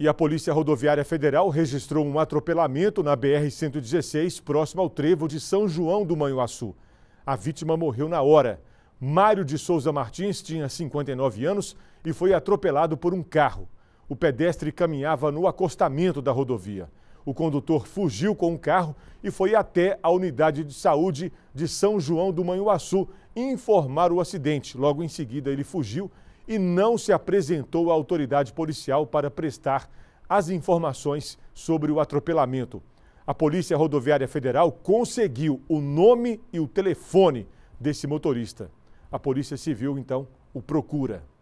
E a Polícia Rodoviária Federal registrou um atropelamento na BR-116, próximo ao trevo de São João do Manhuaçu. A vítima morreu na hora. Mário de Souza Martins tinha 59 anos e foi atropelado por um carro. O pedestre caminhava no acostamento da rodovia. O condutor fugiu com o carro e foi até a unidade de saúde de São João do Manhuaçu informar o acidente. Logo em seguida, ele fugiu e não se apresentou à autoridade policial para prestar as informações sobre o atropelamento. A Polícia Rodoviária Federal conseguiu o nome e o telefone desse motorista. A Polícia Civil, então, o procura.